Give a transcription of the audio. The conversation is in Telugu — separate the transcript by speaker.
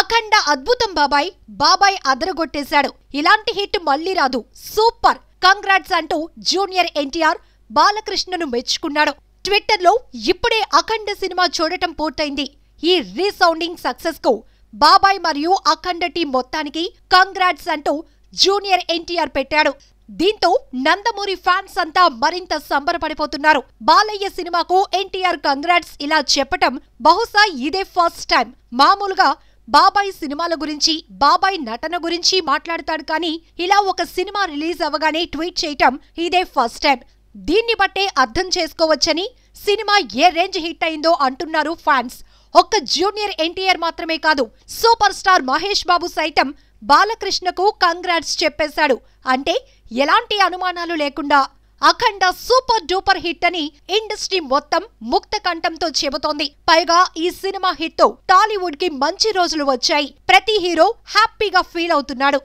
Speaker 1: అఖండ అద్భుతం బాబాయ్ బాబాయ్ అదరగొట్టేశాడు ఇలాంటి హిట్ మళ్లీ రాదు సూపర్ కంగ్రాట్స్ అంటూ జూనియర్ ఎన్టీఆర్ బాలకృష్ణను మెచ్చుకున్నాడు ట్విట్టర్లో ఇప్పుడే అఖండ సినిమా చూడటం పూర్తయింది ఈ రీసౌండింగ్ సక్సెస్ కు బాబాయ్ మరియు అఖండ టీం మొత్తానికి కంగ్రాట్స్ అంటూ జూనియర్ ఎన్టీఆర్ పెట్టాడు దీంతో నందమూరి ఫ్యాన్స్ అంతా మరింత సంబరపడిపోతున్నారు బాలయ్య సినిమాకు ఎన్టీఆర్ కంగ్రాట్స్ ఇలా చెప్పటం బహుశా ఇదే ఫస్ట్ టైం మామూలుగా బాబాయ్ సినిమాల గురించి బాబాయ్ నటన గురించి మాట్లాడతాడు కానీ ఇలా ఒక సినిమా రిలీజ్ అవ్వగానే ట్వీట్ చేయటం ఇదే ఫస్ట్ టైం దీన్ని బట్టే అర్థం చేసుకోవచ్చని సినిమా ఏ రేంజ్ హిట్ అయిందో అంటున్నారు ఫ్యాన్స్ ఒక్క జూనియర్ ఎన్టీఆర్ మాత్రమే కాదు సూపర్ స్టార్ మహేష్ బాబు సైతం బాలకృష్ణకు కంగ్రాట్స్ చెప్పేశాడు అంటే ఎలాంటి అనుమానాలు లేకుండా అఖండ సూపర్ డూపర్ హిట్ అని ఇండస్ట్రీ మొత్తం ముక్త కంఠంతో చెబుతోంది పైగా ఈ సినిమా హిట్ తో టాలీవుడ్ కి మంచి రోజులు వచ్చాయి ప్రతి హీరో హ్యాపీగా ఫీల్ అవుతున్నాడు